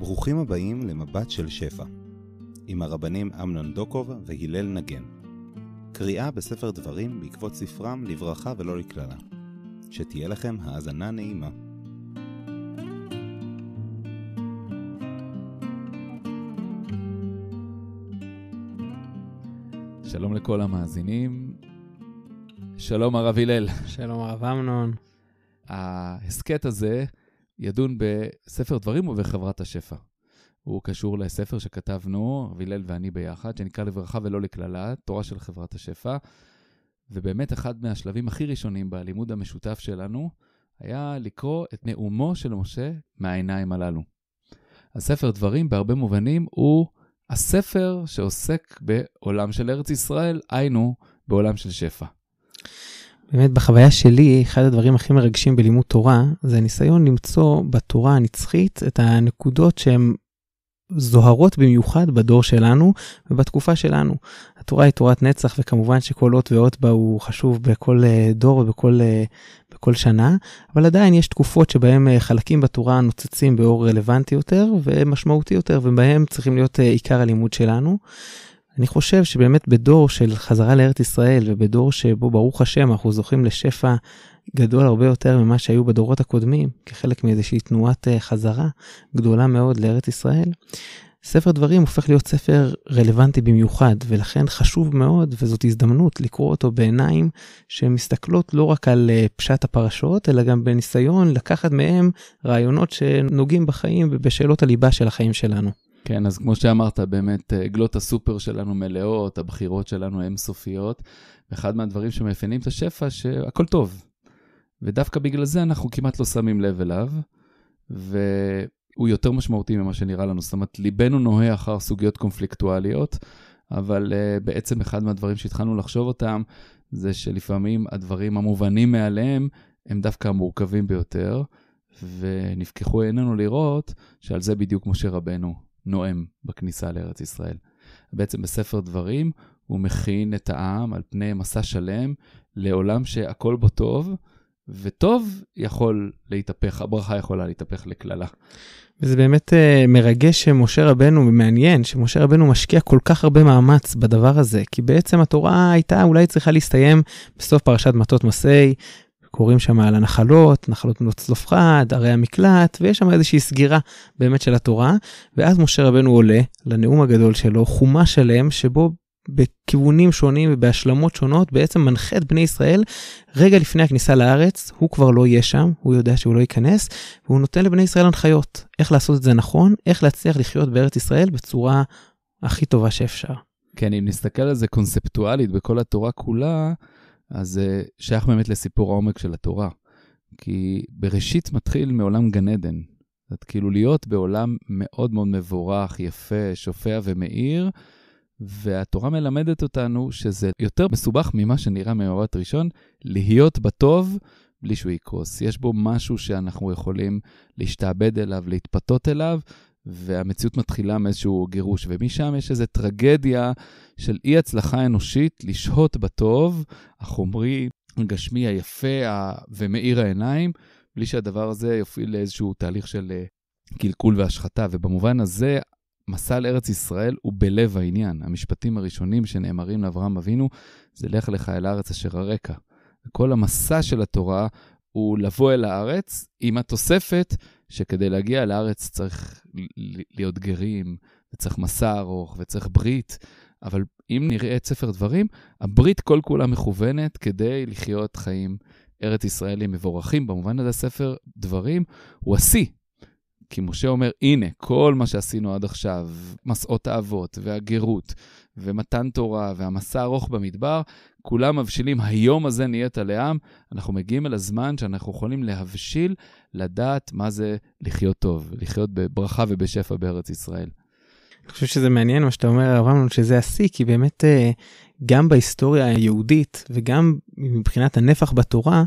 ברוכים הבאים למבט של שפע, עם הרבנים אמנון דוקוב והלל נגן. קריאה בספר דברים בעקבות ספרם לברכה ולא לקללה. שתהיה לכם האזנה נעימה. שלום לכל המאזינים. שלום הרב הלל. שלום הרב אמנון. ההסכת הזה ידון בספר דברים ובחברת השפע. הוא קשור לספר שכתבנו, וילל ואני ביחד, שנקרא לברכה ולא לקללה, תורה של חברת השפע. ובאמת אחד מהשלבים הכי ראשונים בלימוד המשותף שלנו היה לקרוא את נאומו של משה מהעיניים הללו. הספר דברים בהרבה מובנים הוא הספר שעוסק בעולם של ארץ ישראל, היינו בעולם של שפע. באמת בחוויה שלי, אחד הדברים הכי מרגשים בלימוד תורה, זה הניסיון למצוא בתורה הנצחית את הנקודות שהן זוהרות במיוחד בדור שלנו ובתקופה שלנו. התורה היא תורת נצח, וכמובן שכל אות ואות בה הוא חשוב בכל אה, דור ובכל אה, בכל שנה, אבל עדיין יש תקופות שבהן אה, חלקים בתורה נוצצים באור רלוונטי יותר ומשמעותי יותר, ובהם צריכים להיות עיקר הלימוד שלנו. אני חושב שבאמת בדור של חזרה לארץ ישראל ובדור שבו ברוך השם אנחנו זוכים לשפע גדול הרבה יותר ממה שהיו בדורות הקודמים, כחלק מאיזושהי תנועת אה, חזרה גדולה מאוד לארץ ישראל, ספר דברים הופך להיות ספר רלוונטי במיוחד, ולכן חשוב מאוד, וזאת הזדמנות לקרוא אותו בעיניים שמסתכלות לא רק על אה, פשט הפרשות, אלא גם בניסיון לקחת מהם רעיונות שנוגעים בחיים ובשאלות הליבה של החיים שלנו. כן, אז כמו שאמרת, באמת, עגלות אה, הסופר שלנו מלאות, הבחירות שלנו הן סופיות. אחד מהדברים שמאפיינים את השפע, שהכל טוב. ודווקא בגלל זה אנחנו כמעט לא שמים לב אליו, והוא יותר משמעותי ממה שנראה לנו. זאת אומרת, ליבנו נוהה אחר סוגיות קונפליקטואליות, אבל uh, בעצם אחד מהדברים שהתחלנו לחשוב אותם, זה שלפעמים הדברים המובנים מעליהם הם דווקא המורכבים ביותר, ונפקחו עינינו לראות שעל זה בדיוק משה רבנו נואם בכניסה לארץ ישראל. בעצם בספר דברים הוא מכין את העם על פני מסע שלם לעולם שהכל בו טוב, וטוב יכול להתהפך, הברכה יכולה להתהפך לקללה. וזה באמת uh, מרגש שמשה רבנו, מעניין, שמשה רבנו משקיע כל כך הרבה מאמץ בדבר הזה, כי בעצם התורה הייתה אולי צריכה להסתיים בסוף פרשת מטות מסי, קוראים שם על הנחלות, נחלות בנות צלופחד, ערי המקלט, ויש שם איזושהי סגירה באמת של התורה, ואז משה רבנו עולה לנאום הגדול שלו, חומה שלם, שבו בכיוונים שונים ובהשלמות שונות, בעצם מנחה את בני ישראל רגע לפני הכניסה לארץ, הוא כבר לא יהיה שם, הוא יודע שהוא לא ייכנס, והוא נותן לבני ישראל הנחיות, איך לעשות את זה נכון, איך להצליח לחיות בארץ ישראל בצורה הכי טובה שאפשר. כן, אם נסתכל על זה קונספטואלית בכל התורה כולה, אז זה אה, שייך באמת לסיפור העומק של התורה. כי בראשית מתחיל מעולם גן עדן. זאת כאילו להיות בעולם מאוד מאוד מבורך, יפה, שופע ומאיר, והתורה מלמדת אותנו שזה יותר מסובך ממה שנראה ממבט ראשון, להיות בטוב בלי שהוא יקרוס. יש בו משהו שאנחנו יכולים להשתעבד אליו, להתפתות אליו, והמציאות מתחילה מאיזשהו גירוש, ומשם יש איזו טרגדיה של אי-הצלחה אנושית לשהות בטוב, החומרי, הגשמי, היפה ומאיר העיניים, בלי שהדבר הזה יוביל לאיזשהו תהליך של אה, קלקול והשחתה. ובמובן הזה, מסע לארץ ישראל הוא בלב העניין. המשפטים הראשונים שנאמרים לאברהם אבינו זה לך לך אל הארץ אשר הרקע. כל המסע של התורה הוא לבוא אל הארץ עם התוספת שכדי להגיע לארץ צריך להיות גרים, וצריך מסע ארוך, וצריך ברית, אבל אם נראה את ספר דברים, הברית כל כולה מכוונת כדי לחיות חיים ארץ ישראלים מבורכים. במובן הזה ספר דברים הוא השיא כי משה אומר, הנה, כל מה שעשינו עד עכשיו, מסעות האבות והגרות ומתן תורה והמסע הארוך במדבר, כולם מבשילים, היום הזה נהיית לעם. אנחנו מגיעים אל הזמן שאנחנו יכולים להבשיל, לדעת מה זה לחיות טוב, לחיות בברכה ובשפע בארץ ישראל. אני חושב שזה מעניין מה שאתה אומר, אברהם, שזה השיא, כי באמת אה, גם בהיסטוריה היהודית וגם מבחינת הנפח בתורה,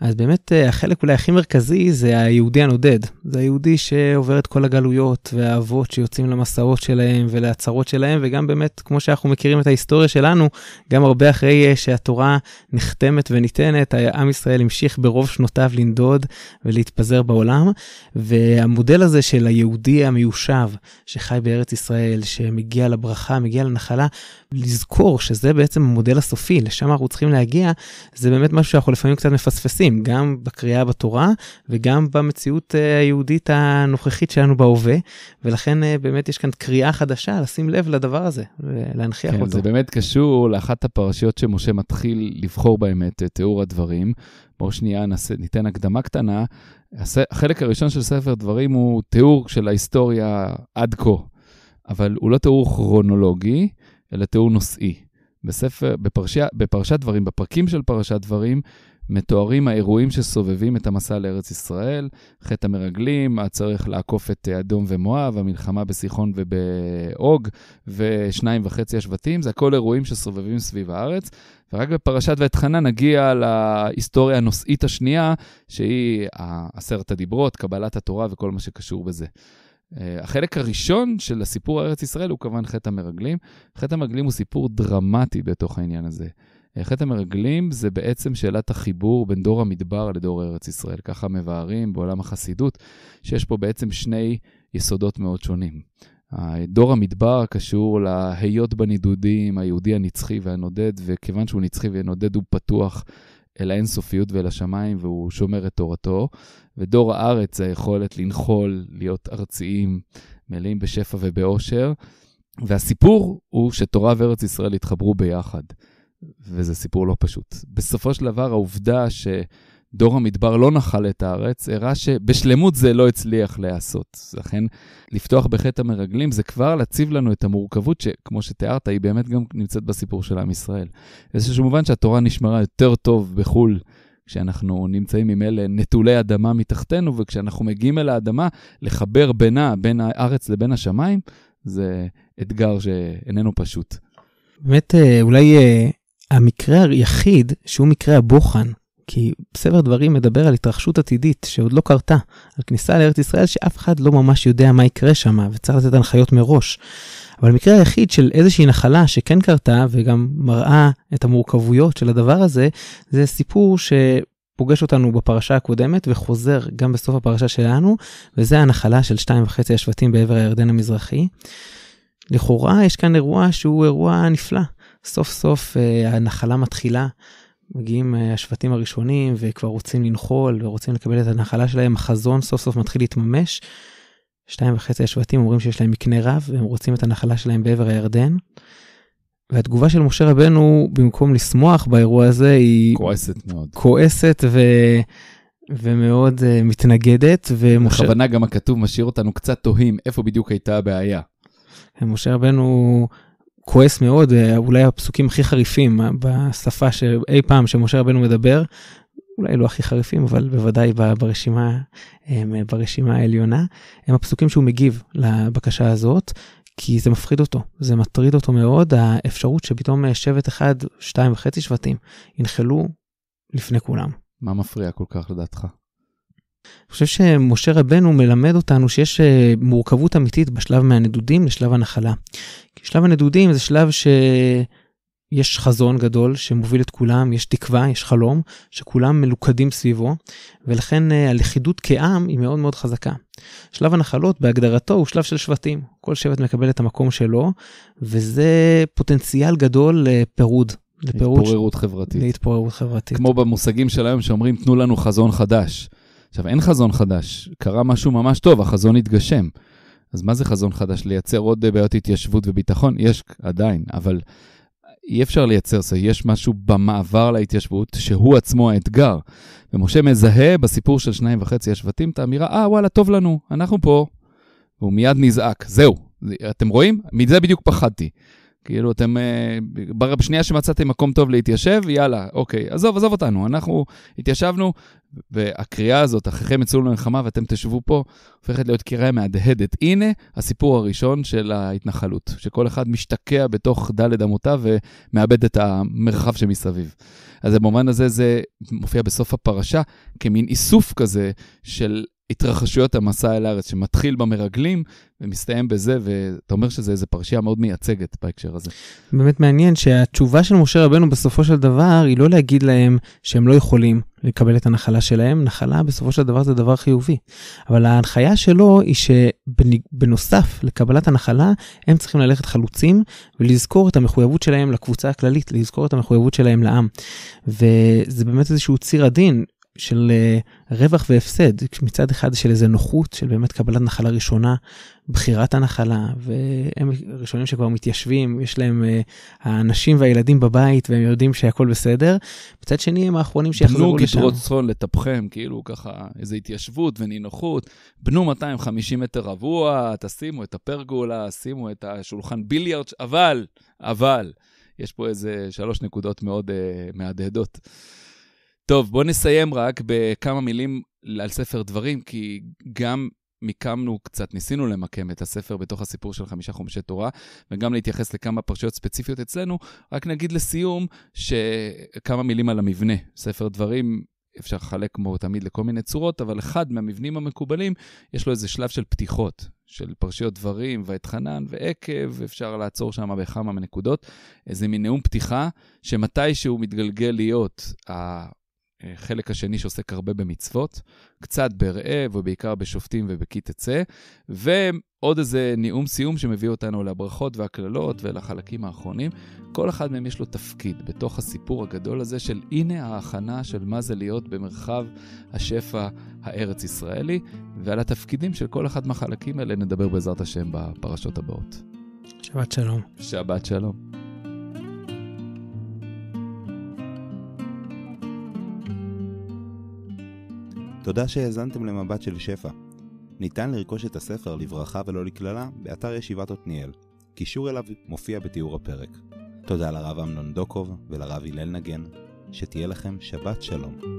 אז באמת אה, החלק אולי הכי מרכזי זה היהודי הנודד. זה היהודי שעובר את כל הגלויות והאבות שיוצאים למסעות שלהם ולהצהרות שלהם, וגם באמת, כמו שאנחנו מכירים את ההיסטוריה שלנו, גם הרבה אחרי אה, שהתורה נחתמת וניתנת, עם ישראל המשיך ברוב שנותיו לנדוד ולהתפזר בעולם. והמודל הזה של היהודי המיושב שחי בארץ ישראל, שמגיע לברכה, מגיע לנחלה, לזכור שזה זה בעצם המודל הסופי, לשם אנחנו צריכים להגיע, זה באמת משהו שאנחנו לפעמים קצת מפספסים, גם בקריאה בתורה וגם במציאות אה, היהודית הנוכחית שלנו בהווה, ולכן אה, באמת יש כאן קריאה חדשה, לשים לב לדבר הזה, ולהנכיח כן, אותו. זה באמת קשור לאחת הפרשיות שמשה מתחיל לבחור בהם את אה, תיאור הדברים. בואו שנייה נעשה, ניתן הקדמה קטנה. החלק הראשון של ספר דברים הוא תיאור של ההיסטוריה עד כה, אבל הוא לא תיאור כרונולוגי, אלא תיאור נושאי. בספר, בפרשי, בפרשת דברים, בפרקים של פרשת דברים, מתוארים האירועים שסובבים את המסע לארץ ישראל, חטא המרגלים, הצורך לעקוף את אדום ומואב, המלחמה בסיחון ובאוג, ושניים וחצי השבטים, זה הכל אירועים שסובבים סביב הארץ. ורק בפרשת ואתחנה נגיע להיסטוריה הנושאית השנייה, שהיא עשרת הדיברות, קבלת התורה וכל מה שקשור בזה. אה, החלק הראשון של הסיפור ארץ ישראל הוא כמובן חטא המרגלים. חטא המרגלים הוא סיפור דרמטי בתוך העניין הזה. אה, חטא המרגלים זה בעצם שאלת החיבור בין דור המדבר לדור ארץ ישראל. ככה מבארים בעולם החסידות, שיש פה בעצם שני יסודות מאוד שונים. דור המדבר קשור להיות בנידודים, היהודי הנצחי והנודד, וכיוון שהוא נצחי ונודד הוא פתוח אל האינסופיות ואל השמיים, והוא שומר את תורתו. ודור הארץ, היכולת לנחול, להיות ארציים, מלאים בשפע ובאושר. והסיפור הוא שתורה וארץ ישראל התחברו ביחד, וזה סיפור לא פשוט. בסופו של דבר, העובדה ש... דור המדבר לא נחל את הארץ, הראה שבשלמות זה לא הצליח להיעשות. לכן, לפתוח בחטא המרגלים זה כבר להציב לנו את המורכבות שכמו שתיארת, היא באמת גם נמצאת בסיפור של עם ישראל. באיזשהו מובן שהתורה נשמרה יותר טוב בחו"ל. כשאנחנו נמצאים עם אלה נטולי אדמה מתחתנו, וכשאנחנו מגיעים אל האדמה, לחבר בינה, בין הארץ לבין השמיים, זה אתגר שאיננו פשוט. באמת, אה, אולי אה, המקרה היחיד, שהוא מקרה הבוחן, כי ספר דברים מדבר על התרחשות עתידית שעוד לא קרתה, על כניסה לארץ ישראל שאף אחד לא ממש יודע מה יקרה שם וצריך לתת הנחיות מראש. אבל המקרה היחיד של איזושהי נחלה שכן קרתה וגם מראה את המורכבויות של הדבר הזה, זה סיפור ש... פוגש אותנו בפרשה הקודמת וחוזר גם בסוף הפרשה שלנו, וזה הנחלה של שתיים וחצי השבטים בעבר הירדן המזרחי. לכאורה יש כאן אירוע שהוא אירוע נפלא. סוף סוף אה, הנחלה מתחילה מגיעים אה, השבטים הראשונים וכבר רוצים לנחול ורוצים לקבל את הנחלה שלהם, החזון סוף סוף מתחיל להתממש. שתיים וחצי השבטים אומרים שיש להם מקנה רב והם רוצים את הנחלה שלהם בעבר הירדן. והתגובה של משה רבנו במקום לשמוח באירוע הזה היא כועסת מאוד כועסת ו... ומאוד uh, מתנגדת ומשה... בכוונה גם הכתוב משאיר אותנו קצת תוהים איפה בדיוק הייתה הבעיה. משה רבנו כועס מאוד, אה, אולי הפסוקים הכי חריפים אה, בשפה שאי פעם שמשה רבנו מדבר, אולי לא הכי חריפים, אבל בוודאי ברשימה, אה, ברשימה העליונה, הם הפסוקים שהוא מגיב לבקשה הזאת, כי זה מפחיד אותו, זה מטריד אותו מאוד, האפשרות שפתאום שבט אחד, שתיים וחצי שבטים, ינחלו לפני כולם. מה מפריע כל כך לדעתך? אני חושב שמשה רבנו מלמד אותנו שיש אה, מורכבות אמיתית בשלב מהנדודים לשלב הנחלה. כי שלב הנדודים זה שלב שיש חזון גדול שמוביל את כולם, יש תקווה, יש חלום, שכולם מלוכדים סביבו, ולכן אה, הלכידות כעם היא מאוד מאוד חזקה. שלב הנחלות בהגדרתו הוא שלב של שבטים, כל שבט מקבל את המקום שלו, וזה פוטנציאל גדול לפירוד. לפירוד. להתפוררות חברתית. להתפוררות חברתית. כמו במושגים של היום שאומרים תנו לנו חזון חדש. עכשיו, אין חזון חדש, קרה משהו ממש טוב, החזון התגשם. אז מה זה חזון חדש? לייצר עוד אה, בעיות התיישבות וביטחון? יש עדיין, אבל אי אפשר לייצר זה. יש משהו במעבר להתיישבות שהוא עצמו האתגר. ומשה מזהה בסיפור של שניים וחצי השבטים את האמירה, אה, ah, וואלה, טוב לנו, אנחנו פה. והוא מיד נזעק, זהו. אתם רואים? מזה בדיוק פחדתי. כאילו אתם, אה, בשנייה שמצאתם מקום טוב להתיישב, יאללה, אוקיי, עזוב, עזוב אותנו, אנחנו התיישבנו, והקריאה הזאת, אחריכם יצאו למלחמה ואתם תשבו פה, הופכת להיות קריאה מהדהדת. הנה הסיפור הראשון של ההתנחלות, שכל אחד משתקע בתוך דלת אמותיו ומאבד את המרחב שמסביב. אז במובן הזה זה מופיע בסוף הפרשה כמין איסוף כזה של התרחשויות המסע אל הארץ, שמתחיל במרגלים ומסתיים בזה, ואתה אומר שזה איזו פרשייה מאוד מייצגת בהקשר הזה. באמת מעניין שהתשובה של משה רבנו בסופו של דבר היא לא להגיד להם שהם לא יכולים לקבל את הנחלה שלהם, נחלה בסופו של דבר זה דבר חיובי. אבל ההנחיה שלו היא שבנוסף לקבלת הנחלה, הם צריכים ללכת חלוצים ולזכור את המחויבות שלהם לקבוצה הכללית, לזכור את המחויבות שלהם לעם. וזה באמת איזשהו ציר הדין, של אה, רווח והפסד, מצד אחד של איזה נוחות, של באמת קבלת נחלה ראשונה, בחירת הנחלה, והם ראשונים שכבר מתיישבים, יש להם אה, האנשים והילדים בבית, והם יודעים שהכול בסדר. מצד שני, הם האחרונים שיחזרו לשם. בנו גדרות צאן לטפכם, כאילו ככה, איזו התיישבות ונינוחות. בנו 250 מטר רבוע, תשימו את הפרגולה, שימו את השולחן ביליארד, אבל, אבל, יש פה איזה שלוש נקודות מאוד uh, מהדהדות. טוב, בואו נסיים רק בכמה מילים על ספר דברים, כי גם מיקמנו קצת, ניסינו למקם את הספר בתוך הסיפור של חמישה חומשי תורה, וגם להתייחס לכמה פרשיות ספציפיות אצלנו. רק נגיד לסיום, שכמה מילים על המבנה. ספר דברים, אפשר לחלק כמו תמיד לכל מיני צורות, אבל אחד מהמבנים המקובלים, יש לו איזה שלב של פתיחות, של פרשיות דברים, ואתחנן ועקב, אפשר לעצור שם בכמה מנקודות. איזה מין נאום פתיחה, שמתי שהוא מתגלגל להיות החלק אה, השני שעוסק הרבה במצוות, קצת בראה ובעיקר בשופטים ובכי תצא, ועוד איזה נאום סיום שמביא אותנו לברכות והקללות ולחלקים האחרונים. כל אחד מהם יש לו תפקיד בתוך הסיפור הגדול הזה של הנה ההכנה של מה זה להיות במרחב השפע הארץ ישראלי, ועל התפקידים של כל אחד מהחלקים האלה נדבר בעזרת השם בפרשות הבאות. שבת שלום. שבת שלום. תודה שהאזנתם למבט של שפע. ניתן לרכוש את הספר לברכה ולא לקללה באתר ישיבת עתניאל. קישור אליו מופיע בתיאור הפרק. תודה לרב אמנון דוקוב ולרב הלל נגן. שתהיה לכם שבת שלום.